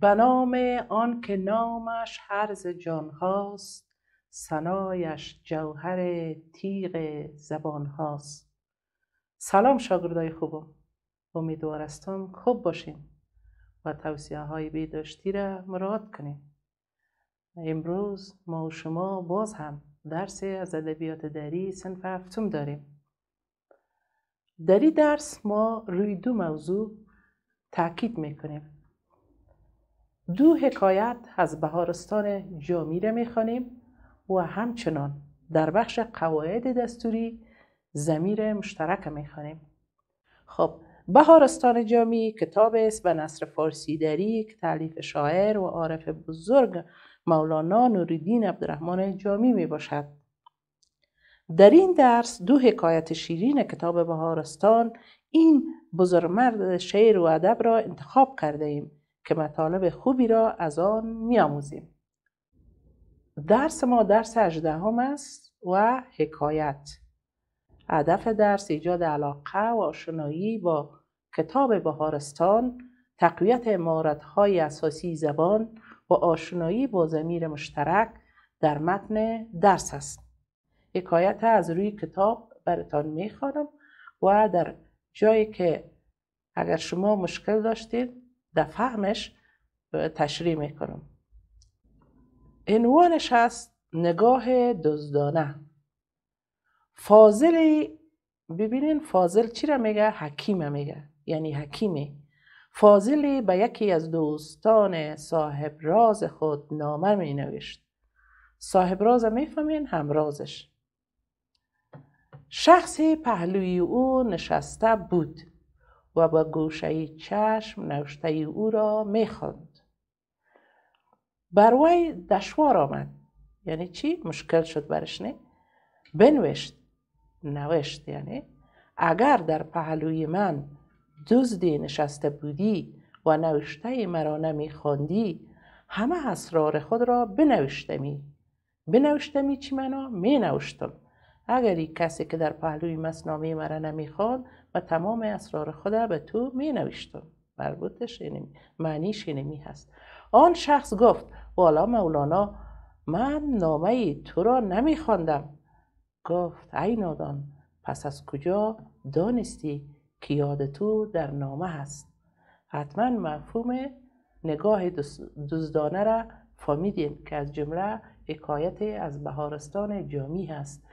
به نام آن که نامش حرز جان هاست سنایش جوهر تیغ زبان هاست سلام شاگردای خوبم امیدوارستم خوب باشین و توصیه های بیداشتی را مراد کنیم امروز ما و شما باز هم درس از ادبیات دری سنف هفتم داریم در این درس ما روی دو موضوع تاکید میکنیم دو حکایت از بهارستان جامیره میخوانیم و همچنان در بخش قواعد دستوری زمیر مشترک میخوانیم خب بهارستان جامی کتاب است به نصر فارسی دریک، تعلیف شاعر و عارف بزرگ مولانا نوریدین عبدالرحمن جامی می باشد. در این درس دو حکایت شیرین کتاب بهارستان این بزرگمرد شعر و ادب را انتخاب کرده ایم که مطالب خوبی را از آن میآموزیم درس ما درس هجدهم است و حکایت هدف درس ایجاد علاقه و آشنایی با کتاب بهارستان تقویت مهارت‌های اساسی زبان و آشنایی با زمیر مشترک در متن درس است حکایت از روی کتاب برتان میخوانم و در جایی که اگر شما مشکل داشتید در فهمش تشریح میکنم عنوانش هست نگاه دزدانه فاضلی ببینین فاضل چی را میگه حکیمه میگه یعنی حکیمه فاضلی به یکی از دوستان صاحب راز خود نامه می نوشت صاحب راز میفهمین همرازش شخصی پهلوی او نشسته بود و با گوشه چشم نوشته او را میخواند بروی دشوار آمد یعنی چی مشکل شد برش نه بنوشت نوشت یعنی اگر در پهلوی من دزدی نشسته بودی و نوشته مرا نمیخواندی همه اسرار خود را بنوشتمی بنوشتمی چی منا می نوشتم اگر کسی که در پهلوی مسنامه مرا نمیخواند و تمام اسرار خدا به تو می نوشتم مربوطش اینمی معنیش اینمی هست آن شخص گفت والا مولانا من نامه تو را نمی خواندم گفت ای نادان پس از کجا دانستی که یاد تو در نامه هست حتما مفهوم نگاه دوزدانه را فهمیدین که از جمله حکایت از بهارستان جامی هست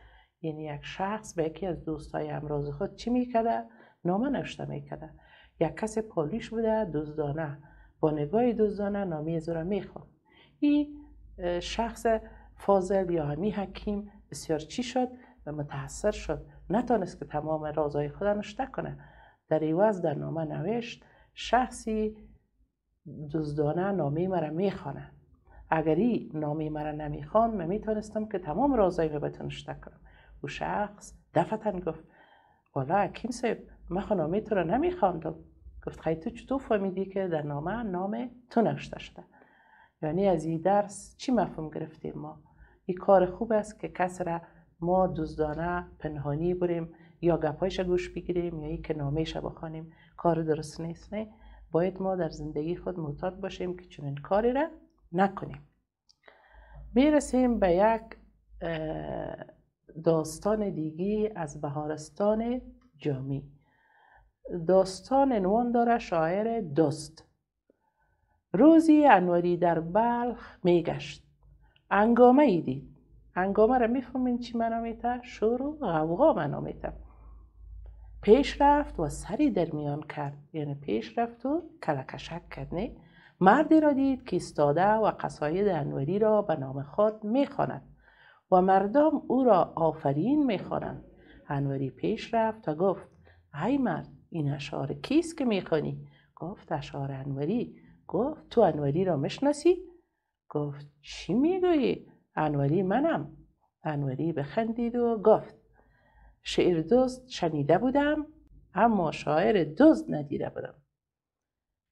یعنی یک شخص به یکی از دوستای امراض خود چی میکرده؟ نامه نوشته میکرده یک کس پالیش بوده دزدانه با نگاه دزدانه نامی زورا میخوام این شخص فاضل یا همی حکیم بسیار چی شد و متحصر شد نتانست که تمام رازهای خود نشته کنه در ایواز در نامه نوشت شخصی دزدانه نامه مرا میخوانه این نامه مرا نمیخوان من میتونستم که تمام رازهای به کنم او شخص دفتن گفت والا حکیم صاحب من خانامه تو را نمیخواندم گفت خیلی تو چطور فهمیدی که در نامه نام تو نوشته شده یعنی از این درس چی مفهوم گرفتیم ما این کار خوب است که کس را ما دوزدانه پنهانی بریم یا گپایش گوش بگیریم یا ای که نامهش بخوانیم کار درست نیست نه باید ما در زندگی خود معتاد باشیم که چنین کاری را نکنیم میرسیم به یک داستان دیگی از بهارستان جامی داستان عنوان داره شاعر دوست روزی انوری در بلخ میگشت انگامه ای دید انگامه را میفهمین چی منو میته شور و غوغا منو پیش رفت و سری در میان کرد یعنی پیش رفت و کلکشک کرد نه مردی را دید که استاده و قصاید انوری را به نام خود میخواند و مردم او را آفرین میخوانند انوری پیش رفت تا گفت ای مرد این اشعار کیست که میخوانی گفت اشعار انوری گفت تو انوری را مشناسی گفت چی میگویی انوری منم انوری بخندید و گفت شعر دوست شنیده بودم اما شاعر دزد ندیده بودم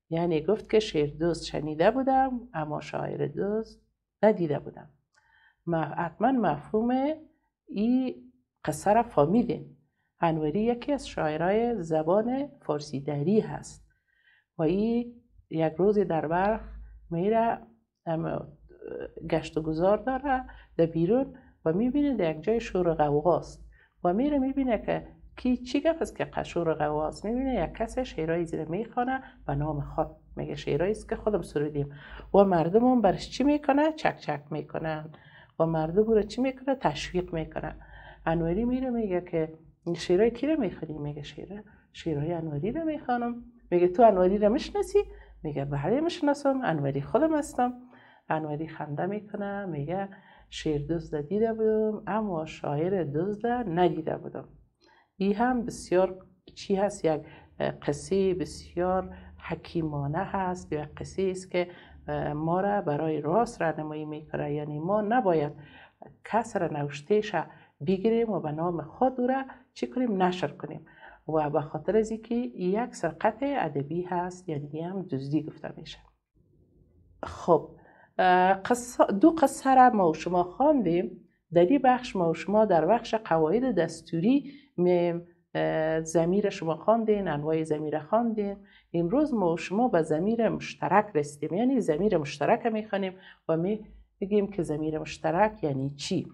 یعنی گفت که شعر دوست شنیده بودم اما شاعر دوست ندیده بودم حتما مفهوم ای قصه را فامیلیم انوری یکی از شاعرای زبان فارسی دری هست و ای یک روز در برخ میره گشت و گذار داره در بیرون و میبینه در یک جای شور و و میره میبینه که کی چی گفت که قشور و میبینه یک کس شعرهای زیر میخوانه به نام خود میگه شعرهایی است که خودم سرودیم و مردمون برش چی میکنه چک چک میکنن و مرد رو چی میکنه تشویق میکنه انوری میره میگه که شیرای کی رو میگه شیره شیرای انوری رو میخوانم میگه تو انوری رو میشناسی میگه بله میشناسم انوری خودم هستم انوری خنده میکنه میگه شیر دزد دیده بودم اما شاعر دزد ندیده بودم این هم بسیار چی هست یک قصه بسیار حکیمانه هست یا قصه است که ما را برای راست راهنمایی میکنه یعنی ما نباید کسر نوشتهش بگیریم و به نام خود را چی کنیم نشر کنیم و به خاطر از اینکه یک سرقت ادبی هست یعنی هم دزدی گفته میشه خب دو قصه را ما شما خواندیم در این بخش ما شما در بخش قواعد دستوری زمیر شما خواندین انواع زمیر خواندین امروز ما شما به زمیر مشترک رسیدیم یعنی زمیر مشترک میخوانیم و می بگیم که زمیر مشترک یعنی چی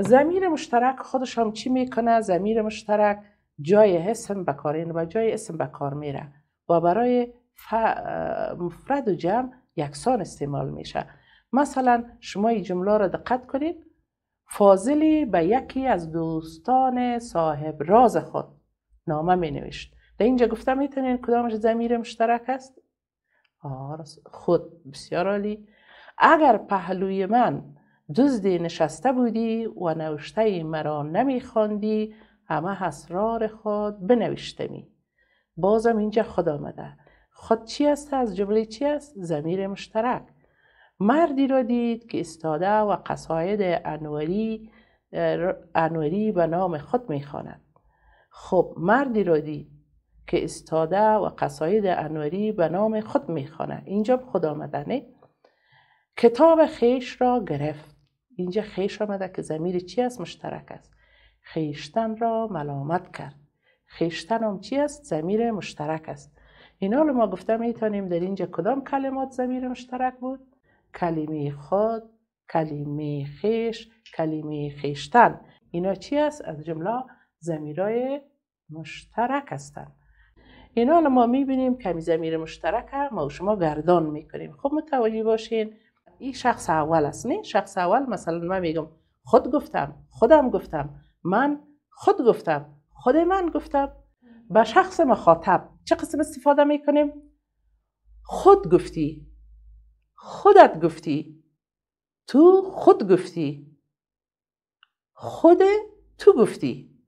زمیر مشترک خودش هم چی میکنه زمیر مشترک جای اسم به کار و یعنی جای اسم به کار میره و برای مفرد و جمع یکسان استعمال میشه مثلا شما این جمله را دقت کنید فاضلی به یکی از دوستان صاحب راز خود نامه می نوشت در اینجا گفتم میتونین کدامش زمیر مشترک است؟ خود بسیار عالی اگر پهلوی من دزدی نشسته بودی و نوشته مرا نمیخواندی همه اسرار خود بنوشتمی بازم اینجا خود آمده خود چی است از جمله چی است زمیر مشترک مردی را دید که استاده و قصاید انوری انوری به نام خود میخواند خب مردی را دید که ستاده و قصاید انوری به نام خود میخواند اینجا خود آمدنه کتاب خیش را گرفت اینجا خیش آمده که زمیر چی است مشترک است خیشتن را ملامت کرد خیشتن هم چی است زمیر مشترک است اینا ما گفتم میتونیم در اینجا کدام کلمات زمیر مشترک بود کلمه خود کلمه خیش کلمه خیشتن اینا چی است از جمله زمیرای مشترک هستند یعنی اینا ما میبینیم کمی زمیر مشترک ما و شما گردان میکنیم خب متوجه باشین این شخص اول است نه شخص اول مثلا من میگم خود گفتم خودم گفتم من خود گفتم خود من گفتم به شخص مخاطب چه قسم استفاده میکنیم خود گفتی خودت گفتی تو خود گفتی خود تو گفتی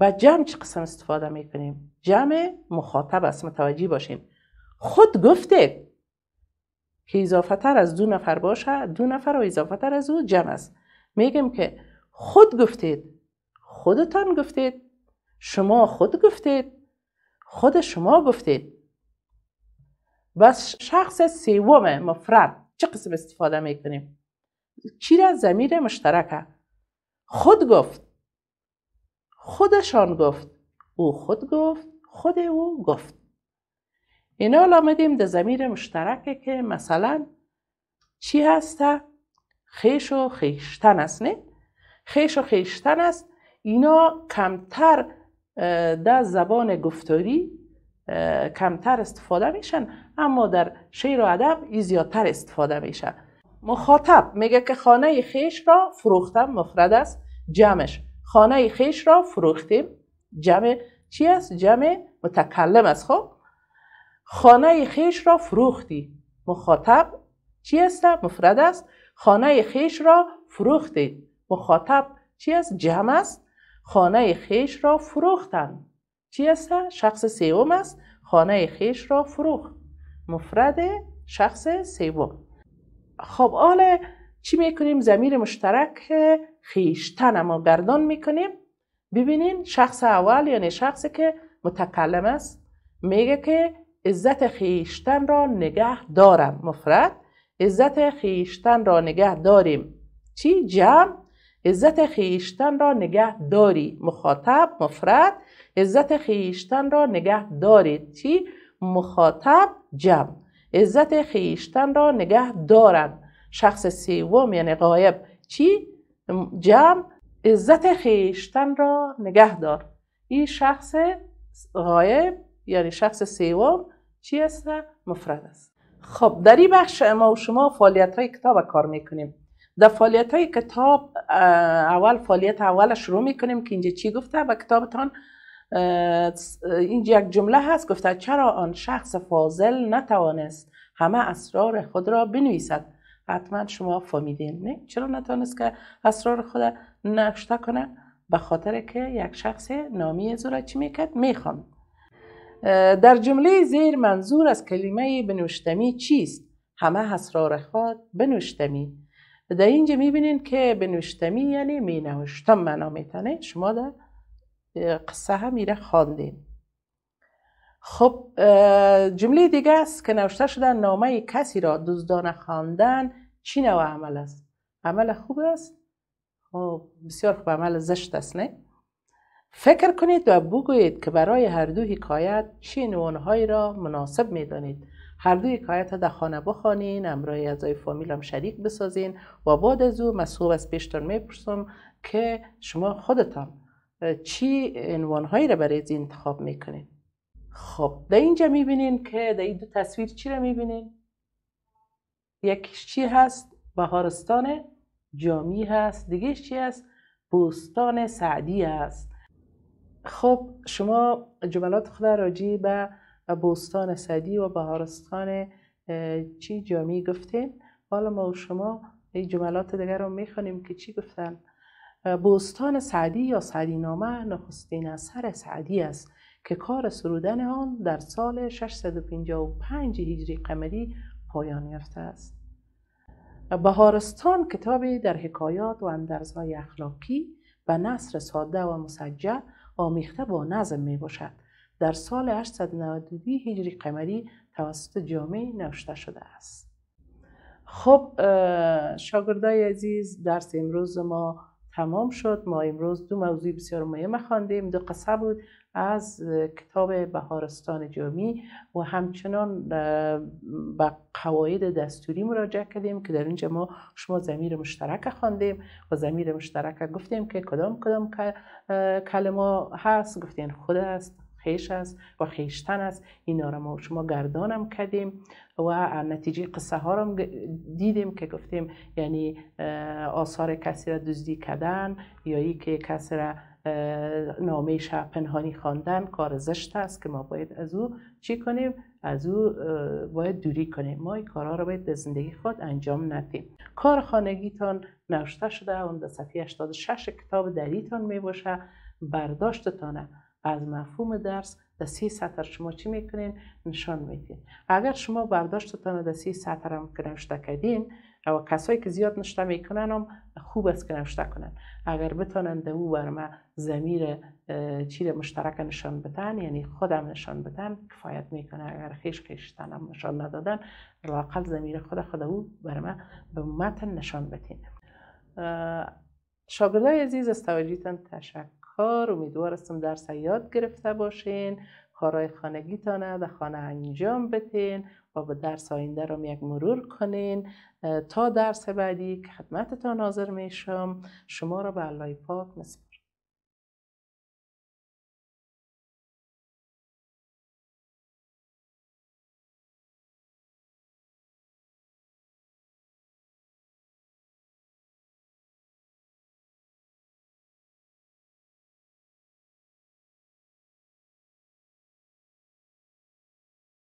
و جمع چه قسم استفاده می کنیم؟ جمع مخاطب است متوجه باشین. خود گفته که تر از دو نفر باشه دو نفر و تر از او جمع است میگم که خود گفتید خودتان گفتید شما خود گفتید خود شما گفتید و شخص سوم مفرد چه قسم استفاده میکنیم چیره زمیر مشترکه خود گفت خودشان گفت او خود گفت خود او گفت اینا آمدیم در زمیر مشترکه که مثلا چی هسته؟ خیش و خیشتن است نه؟ خیش و خیشتن است اینا کمتر در زبان گفتاری کمتر استفاده میشن اما در شعر و ادب زیادتر استفاده میشه. مخاطب میگه که خانه خیش را فروختم مفرد است جمعش خانه خیش را فروختیم جمع چی است جمع متکلم است خب خانه خیش را فروختی مخاطب چی است مفرد است خانه خیش را فروختی مخاطب چی است جمع است خانه خیش را فروختند چی است؟ شخص سوم است خانه خیش را فروخت مفرد شخص سوم خب حالا چی میکنیم زمیر مشترک خیشتن ما گردان میکنیم ببینین شخص اول یعنی شخصی که متکلم است میگه که عزت خیشتن را نگه دارم مفرد عزت خیشتن را نگه داریم چی جمع عزت خیشتن را نگه داری مخاطب مفرد عزت خیشتن را نگه دارید چی؟ مخاطب جمع عزت خیشتن را نگه دارند شخص سوم یعنی غایب چی؟ جمع عزت خیشتن را نگه دار این شخص غایب یعنی شخص سوم چی است؟ مفرد است خب در این بخش ما و شما فعالیت های کتاب کار میکنیم در فعالیت های کتاب اول فعالیت اول شروع میکنیم که اینجا چی گفته به کتابتان این یک جمله هست گفته چرا آن شخص فاضل نتوانست همه اسرار خود را بنویسد حتما شما فهمیدین نه چرا نتوانست که اسرار خود نوشته کنه به خاطر که یک شخص نامی زورا چی میکرد میخوام در جمله زیر منظور از کلمه بنوشتمی چیست همه اسرار خود بنوشتمی در اینجا میبینین که بنوشتمی یعنی مینوشتم معنا شما در قصه هم میره خواندیم خب جمله دیگه است که نوشته شده نامه کسی را دوزدان خواندن چی نوع عمل است عمل خوب است خب بسیار خوب عمل زشت است نه فکر کنید و بگویید که برای هر دو حکایت چه نوانهایی را مناسب میدانید هر دو حکایت در خانه بخوانین امرای اعضای فامیل هم شریک بسازین و بعد از او مسئول از پیشتان میپرسم که شما خودتان چی هایی را برای این انتخاب میکنین خب در اینجا میبینین که در این دو تصویر چی را میبینین یکیش چی هست بهارستان جامی هست دیگهش چی هست بوستان سعدی هست خب شما جملات خود راجی به بوستان سعدی و بهارستان چی جامی گفتین حالا ما و شما این جملات دیگر رو میخوانیم که چی گفتن بوستان سعدی یا نامه نخستین اثر سعدی است که کار سرودن آن در سال 655 هجری قمری پایان یافته است. بهارستان کتابی در حکایات و اندرزهای اخلاقی و نصر ساده و مسجع آمیخته با نظم می باشد. در سال 892 هجری قمری توسط جامعه نوشته شده است. خب شاگردای عزیز درس امروز ما تمام شد ما امروز دو موضوع بسیار مهم خواندیم دو قصه بود از کتاب بهارستان جامی و همچنان به قواعد دستوری مراجعه کردیم که در اینجا ما شما زمیر مشترک خواندیم و زمیر مشترک گفتیم که کدام کدام کلمه هست گفتیم خود است خیش است و خیشتن است اینا را ما شما گردانم کردیم و نتیجه قصه ها را دیدیم که گفتیم یعنی آثار کسی را دزدی کردن یا ای که کسی را شب پنهانی خواندن کار زشت است که ما باید از او چی کنیم از او باید دوری کنیم ما این کارها را باید در زندگی خود انجام ندیم کار خانگیتان نوشته شده اون در صفحه 86 کتاب دریتان می باشه برداشتتانه از مفهوم درس در سی سطر شما چی میکنین نشان میدین اگر شما برداشتتان در سی سطر هم نوشته کردین و کسایی که زیاد نشته میکنن هم خوب است که نوشته کنن اگر در او بر ما زمیر چیر مشترک نشان بتن یعنی خودم نشان بتن کفایت میکنه اگر خیش خیشتن هم نشان ندادن راقل زمیر خود خود او بر به متن نشان بتین شاگردای عزیز است تشکر کار امیدوار هستم درس یاد گرفته باشین کارهای خانگیتانه در خانه انجام بتین و به درس آینده رو یک مرور کنین تا درس بعدی که خدمتتان حاضر میشم شما را به الله پاک نسپارم